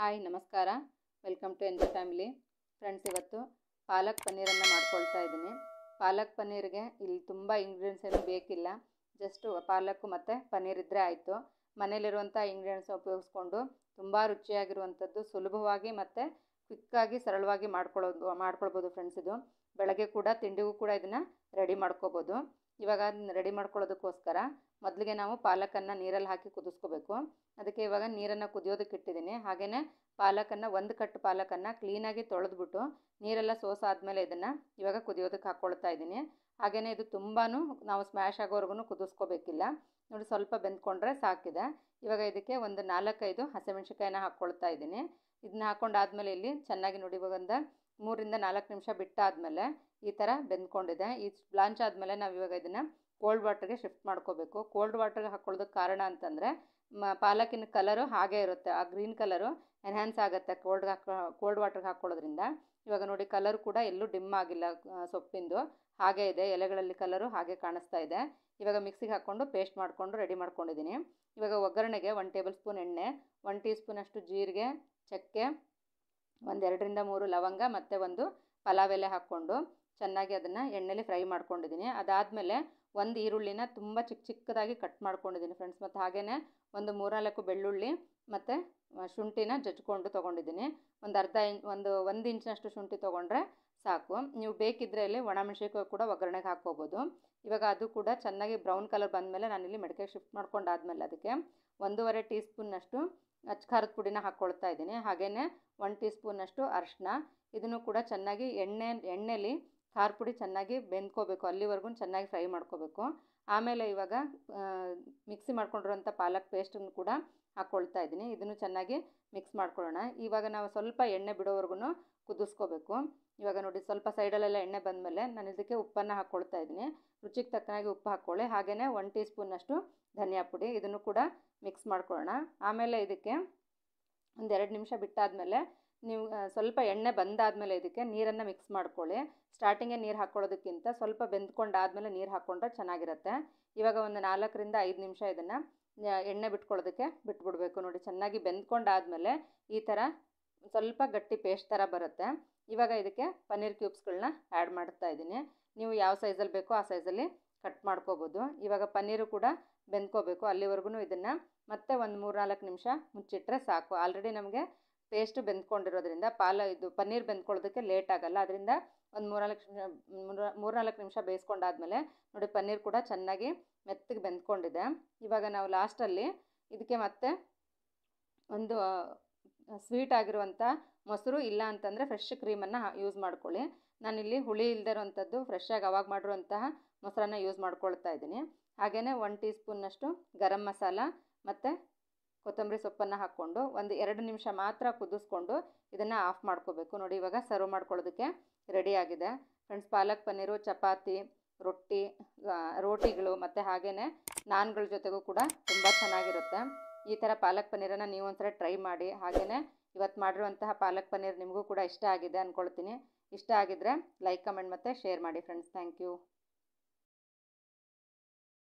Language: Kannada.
ಹಾಯ್ ನಮಸ್ಕಾರ ವೆಲ್ಕಮ್ ಟು ಎನ್ ಫ್ಯಾಮಿಲಿ ಫ್ರೆಂಡ್ಸ್ ಇವತ್ತು ಪಾಲಕ್ ಪನ್ನೀರನ್ನು ಮಾಡ್ಕೊಳ್ತಾ ಇದ್ದೀನಿ ಪಾಲಕ್ ಪನ್ನೀರಿಗೆ ಇಲ್ಲಿ ತುಂಬ ಇಂಗ್ರೀಡಿಯೆಂಟ್ಸ್ ಏನು ಬೇಕಿಲ್ಲ ಜಸ್ಟ್ ಪಾಲಕ್ಕು ಮತ್ತು ಪನ್ನೀರ್ ಇದ್ದರೆ ಆಯಿತು ಮನೇಲಿರುವಂಥ ಇಂಗ್ರೀಡಿಯೆಂಟ್ಸ್ ಉಪಯೋಗಿಸ್ಕೊಂಡು ತುಂಬ ರುಚಿಯಾಗಿರುವಂಥದ್ದು ಸುಲಭವಾಗಿ ಮತ್ತು ಕ್ವಿಕ್ಕಾಗಿ ಸರಳವಾಗಿ ಮಾಡ್ಕೊಳ್ಳೋದು ಮಾಡ್ಕೊಳ್ಬೋದು ಫ್ರೆಂಡ್ಸ್ ಇದು ಬೆಳಗ್ಗೆ ಕೂಡ ತಿಂಡಿಗೂ ಕೂಡ ಇದನ್ನು ರೆಡಿ ಮಾಡ್ಕೋಬೋದು ಇವಾಗ ರೆಡಿ ಮಾಡ್ಕೊಳ್ಳೋದಕ್ಕೋಸ್ಕರ ಮೊದಲಿಗೆ ನಾವು ಪಾಲಕನ್ನು ನೀರಲ್ಲಿ ಹಾಕಿ ಕುದಿಸ್ಕೋಬೇಕು ಅದಕ್ಕೆ ಇವಾಗ ನೀರನ್ನು ಕುದಿಯೋದಕ್ಕೆ ಇಟ್ಟಿದ್ದೀನಿ ಹಾಗೆಯೇ ಪಾಲಕನ್ನು ಒಂದು ಕಟ್ಟು ಪಾಲಕನ್ನು ಕ್ಲೀನಾಗಿ ತೊಳೆದ್ಬಿಟ್ಟು ನೀರೆಲ್ಲ ಸೋಸಾದ್ಮೇಲೆ ಇದನ್ನು ಇವಾಗ ಕುದಿಯೋದಕ್ಕೆ ಹಾಕ್ಕೊಳ್ತಾ ಇದ್ದೀನಿ ಹಾಗೆಯೇ ಇದು ತುಂಬಾ ನಾವು ಸ್ಮ್ಯಾಶ್ ಆಗೋವರೆಗೂ ಕುದಿಸ್ಕೋಬೇಕಿಲ್ಲ ನೋಡಿ ಸ್ವಲ್ಪ ಬೆಂದ್ಕೊಂಡ್ರೆ ಸಾಕಿದೆ ಇವಾಗ ಇದಕ್ಕೆ ಒಂದು ನಾಲ್ಕೈದು ಹಸಿಮೆಣ್ಸಿಕಾಯನ್ನ ಹಾಕ್ಕೊಳ್ತಾ ಇದ್ದೀನಿ ಇದನ್ನ ಹಾಕೊಂಡಾದಮೇಲೆ ಇಲ್ಲಿ ಚೆನ್ನಾಗಿ ನೋಡಿ ಒಂದು ಮೂರಿಂದ ನಾಲ್ಕು ನಿಮಿಷ ಬಿಟ್ಟಾದಮೇಲೆ ಈ ಥರ ಬೆಂದ್ಕೊಂಡಿದೆ ಈ ಬ್ಲಾಂಚ್ ಆದಮೇಲೆ ನಾವು ಇವಾಗ ಇದನ್ನು ಕೋಲ್ಡ್ ವಾಟ್ರಿಗೆ ಶಿಫ್ಟ್ ಮಾಡ್ಕೋಬೇಕು ಕೋಲ್ಡ್ ವಾಟ್ರಿಗೆ ಹಾಕೊಳ್ಳೋದಕ್ಕೆ ಕಾರಣ ಅಂತಂದರೆ ಮ ಪಾಲಕಿನ ಕಲರು ಹಾಗೇ ಇರುತ್ತೆ ಆ ಗ್ರೀನ್ ಕಲರು ಎನ್ಹ್ಯಾನ್ಸ್ ಆಗುತ್ತೆ ಕೋಲ್ಡ್ಗೆ ಹಾಕೋ ಕೋಲ್ಡ್ ವಾಟ್ರಿಗೆ ಹಾಕ್ಕೊಳ್ಳೋದ್ರಿಂದ ಇವಾಗ ನೋಡಿ ಕಲರ್ ಕೂಡ ಎಲ್ಲೂ ಡಿಮ್ ಆಗಿಲ್ಲ ಸೊಪ್ಪಿಂದು ಹಾಗೆ ಇದೆ ಎಲೆಗಳಲ್ಲಿ ಕಲರು ಹಾಗೆ ಕಾಣಿಸ್ತಾ ಇದೆ ಇವಾಗ ಮಿಕ್ಸಿಗೆ ಹಾಕ್ಕೊಂಡು ಪೇಸ್ಟ್ ಮಾಡಿಕೊಂಡು ರೆಡಿ ಮಾಡ್ಕೊಂಡಿದ್ದೀನಿ ಇವಾಗ ಒಗ್ಗರಣೆಗೆ ಒನ್ ಟೇಬಲ್ ಸ್ಪೂನ್ ಎಣ್ಣೆ ಒನ್ ಟೀ ಸ್ಪೂನಷ್ಟು ಜೀರಿಗೆ ಚಕ್ಕೆ ಒಂದೆರಡರಿಂದ ಮೂರು ಲವಂಗ ಮತ್ತು ಒಂದು ಪಲಾವ್ ಎಲೆ ಹಾಕ್ಕೊಂಡು ಚೆನ್ನಾಗಿ ಅದನ್ನು ಎಣ್ಣೆಲಿ ಫ್ರೈ ಮಾಡ್ಕೊಂಡಿದ್ದೀನಿ ಅದಾದಮೇಲೆ ಒಂದು ಈರುಳ್ಳಿನ ತುಂಬ ಚಿಕ್ಕ ಚಿಕ್ಕದಾಗಿ ಕಟ್ ಮಾಡ್ಕೊಂಡಿದ್ದೀನಿ ಫ್ರೆಂಡ್ಸ್ ಮತ್ತು ಹಾಗೆಯೇ ಒಂದು ಮೂರ್ನಾಲ್ಕು ಬೆಳ್ಳುಳ್ಳಿ ಮತ್ತು ಶುಂಠಿನ ಜಜ್ಕೊಂಡು ತೊಗೊಂಡಿದ್ದೀನಿ ಒಂದು ಅರ್ಧ ಇಂಚ್ ಒಂದು ಒಂದು ಇಂಚಿನಷ್ಟು ಶುಂಠಿ ತೊಗೊಂಡ್ರೆ ಸಾಕು ನೀವು ಬೇಕಿದ್ದರೆ ಇಲ್ಲಿ ಒಣಮೆಣಸಿಕಾಯಿ ಕೂಡ ಒಗ್ಗರಣೆಗೆ ಹಾಕ್ಕೋಬೋದು ಇವಾಗ ಅದು ಕೂಡ ಚೆನ್ನಾಗಿ ಬ್ರೌನ್ ಕಲರ್ ಬಂದಮೇಲೆ ನಾನಿಲ್ಲಿ ಮೆಡಿಕಾಯಿ ಶಿಫ್ಟ್ ಮಾಡ್ಕೊಂಡಾದ್ಮೇಲೆ ಅದಕ್ಕೆ ಒಂದೂವರೆ ಟೀ ಸ್ಪೂನ್ನಷ್ಟು ಅಚ್ ಖಾರದ ಪುಡಿನ ಹಾಕ್ಕೊಳ್ತಾ ಇದ್ದೀನಿ ಹಾಗೆಯೇ ಒನ್ ಟೀ ಸ್ಪೂನಷ್ಟು ಅರಶಿನ ಇದನ್ನು ಕೂಡ ಚೆನ್ನಾಗಿ ಎಣ್ಣೆ ಎಣ್ಣೆಲಿ ಖಾರ ಪುಡಿ ಚೆನ್ನಾಗಿ ಬೆಂದ್ಕೋಬೇಕು ಅಲ್ಲಿವರೆಗೂ ಚೆನ್ನಾಗಿ ಫ್ರೈ ಮಾಡ್ಕೋಬೇಕು ಆಮೇಲೆ ಇವಾಗ ಮಿಕ್ಸಿ ಮಾಡ್ಕೊಂಡಿರೋಂಥ ಪಾಲಕ್ ಪೇಸ್ಟನ್ನು ಕೂಡ ಹಾಕ್ಕೊಳ್ತಾ ಇದ್ದೀನಿ ಇದನ್ನು ಚೆನ್ನಾಗಿ ಮಿಕ್ಸ್ ಮಾಡ್ಕೊಳ್ಳೋಣ ಇವಾಗ ನಾವು ಸ್ವಲ್ಪ ಎಣ್ಣೆ ಬಿಡೋವರೆಗೂ ಕುದಿಸ್ಕೋಬೇಕು ಇವಾಗ ನೋಡಿ ಸ್ವಲ್ಪ ಸೈಡಲ್ಲೆಲ್ಲ ಎಣ್ಣೆ ಬಂದಮೇಲೆ ನಾನು ಇದಕ್ಕೆ ಉಪ್ಪನ್ನು ಹಾಕ್ಕೊಳ್ತಾ ಇದ್ದೀನಿ ರುಚಿಗೆ ತಕ್ಕನಾಗಿ ಉಪ್ಪು ಹಾಕ್ಕೊಳ್ಳಿ ಹಾಗೆಯೇ ಒನ್ ಟೀ ಸ್ಪೂನಷ್ಟು ಧನಿಯಾ ಪುಡಿ ಇದನ್ನು ಕೂಡ ಮಿಕ್ಸ್ ಮಾಡ್ಕೊಳ್ಳೋಣ ಆಮೇಲೆ ಇದಕ್ಕೆ ಒಂದೆರಡು ನಿಮಿಷ ಬಿಟ್ಟಾದಮೇಲೆ ನೀವು ಸ್ವಲ್ಪ ಎಣ್ಣೆ ಬಂದಾದಮೇಲೆ ಇದಕ್ಕೆ ನೀರನ್ನು ಮಿಕ್ಸ್ ಮಾಡ್ಕೊಳ್ಳಿ ಸ್ಟಾರ್ಟಿಂಗೇ ನೀರು ಹಾಕ್ಕೊಳ್ಳೋದಕ್ಕಿಂತ ಸ್ವಲ್ಪ ಬೆಂದ್ಕೊಂಡಾದಮೇಲೆ ನೀರು ಹಾಕ್ಕೊಂಡ್ರೆ ಚೆನ್ನಾಗಿರುತ್ತೆ ಇವಾಗ ಒಂದು ನಾಲ್ಕರಿಂದ ಐದು ನಿಮಿಷ ಇದನ್ನು ಎಣ್ಣೆ ಬಿಟ್ಕೊಳ್ಳೋದಕ್ಕೆ ಬಿಟ್ಬಿಡ್ಬೇಕು ನೋಡಿ ಚೆನ್ನಾಗಿ ಬೆಂದ್ಕೊಂಡಾದಮೇಲೆ ಈ ಥರ ಸ್ವಲ್ಪ ಗಟ್ಟಿ ಪೇಸ್ಟ್ ಥರ ಬರುತ್ತೆ ಇವಾಗ ಇದಕ್ಕೆ ಪನ್ನೀರ್ ಕ್ಯೂಬ್ಸ್ಗಳನ್ನ ಆ್ಯಡ್ ಮಾಡ್ತಾ ಇದ್ದೀನಿ ನೀವು ಯಾವ ಸೈಜಲ್ಲಿ ಬೇಕೋ ಆ ಸೈಜಲ್ಲಿ ಕಟ್ ಮಾಡ್ಕೋಬೋದು ಇವಾಗ ಪನ್ನೀರು ಕೂಡ ಬೆಂದ್ಕೋಬೇಕು ಅಲ್ಲಿವರೆಗೂ ಇದನ್ನು ಮತ್ತೆ ಒಂದು ಮೂರು ನಾಲ್ಕು ನಿಮಿಷ ಮುಚ್ಚಿಟ್ರೆ ಸಾಕು ಆಲ್ರೆಡಿ ನಮಗೆ ಪೇಸ್ಟು ಬೆಂದ್ಕೊಂಡಿರೋದ್ರಿಂದ ಪಾಲ ಇದು ಪನ್ನೀರ್ ಬೆಂದ್ಕೊಳ್ಳೋದಕ್ಕೆ ಲೇಟ್ ಆಗಲ್ಲ ಅದರಿಂದ ಒಂದು ಮೂರ್ನಾಲ್ಕು ನಿಮಿಷ ಮೂರ್ನಾಲ್ಕು ನಿಮಿಷ ಬೇಯಿಸ್ಕೊಂಡಾದ್ಮೇಲೆ ನೋಡಿ ಪನ್ನೀರ್ ಕೂಡ ಚೆನ್ನಾಗಿ ಮೆತ್ತಗೆ ಬೆಂದ್ಕೊಂಡಿದೆ ಇವಾಗ ನಾವು ಲಾಸ್ಟಲ್ಲಿ ಇದಕ್ಕೆ ಮತ್ತೆ ಒಂದು ಸ್ವೀಟ್ ಆಗಿರುವಂಥ ಮೊಸರು ಇಲ್ಲ ಅಂತಂದರೆ ಫ್ರೆಶ್ ಕ್ರೀಮನ್ನು ಯೂಸ್ ಮಾಡ್ಕೊಳ್ಳಿ ನಾನಿಲ್ಲಿ ಹುಳಿ ಇಲ್ಲದೇ ಇರೋವಂಥದ್ದು ಫ್ರೆಶ್ಶಾಗಿ ಅವಾಗ ಮಾಡಿರುವಂತಹ ಮೊಸರನ್ನು ಯೂಸ್ ಮಾಡ್ಕೊಳ್ತಾ ಇದ್ದೀನಿ ಹಾಗೆಯೇ ಒನ್ ಟೀ ಸ್ಪೂನ್ನಷ್ಟು ಗರಂ ಮಸಾಲ ಮತ್ತು ಕೊತ್ತಂಬರಿ ಸೊಪ್ಪನ್ನು ಹಾಕ್ಕೊಂಡು ಒಂದು ಎರಡು ನಿಮಿಷ ಮಾತ್ರ ಕುದಿಸ್ಕೊಂಡು ಇದನ್ನು ಆಫ್ ಮಾಡ್ಕೋಬೇಕು ನೋಡಿ ಇವಾಗ ಸರ್ವ್ ಮಾಡ್ಕೊಳ್ಳೋದಕ್ಕೆ ರೆಡಿಯಾಗಿದೆ ಫ್ರೆಂಡ್ಸ್ ಪಾಲಕ್ ಪನ್ನೀರು ಚಪಾತಿ ರೊಟ್ಟಿ ರೋಟಿಗಳು ಮತ್ತು ಹಾಗೆಯೇ ನಾನ್ಗಳ ಜೊತೆಗೂ ಕೂಡ ತುಂಬ ಚೆನ್ನಾಗಿರುತ್ತೆ ಈ ಥರ ಪಾಲಕ್ ಪನ್ನೀರನ್ನು ನೀವು ಒಂಥರ ಟ್ರೈ ಮಾಡಿ ಹಾಗೆಯೇ ಇವತ್ತು ಮಾಡಿರುವಂತಹ ಪಾಲಕ್ ಪನ್ನೀರ್ ನಿಮಗೂ ಕೂಡ ಇಷ್ಟ ಆಗಿದೆ ಅಂದ್ಕೊಳ್ತೀನಿ ಇಷ್ಟ ಆಗಿದ್ದರೆ ಲೈಕ್ ಕಮೆಂಟ್ ಮತ್ತು ಶೇರ್ ಮಾಡಿ ಫ್ರೆಂಡ್ಸ್ ಥ್ಯಾಂಕ್ ಯು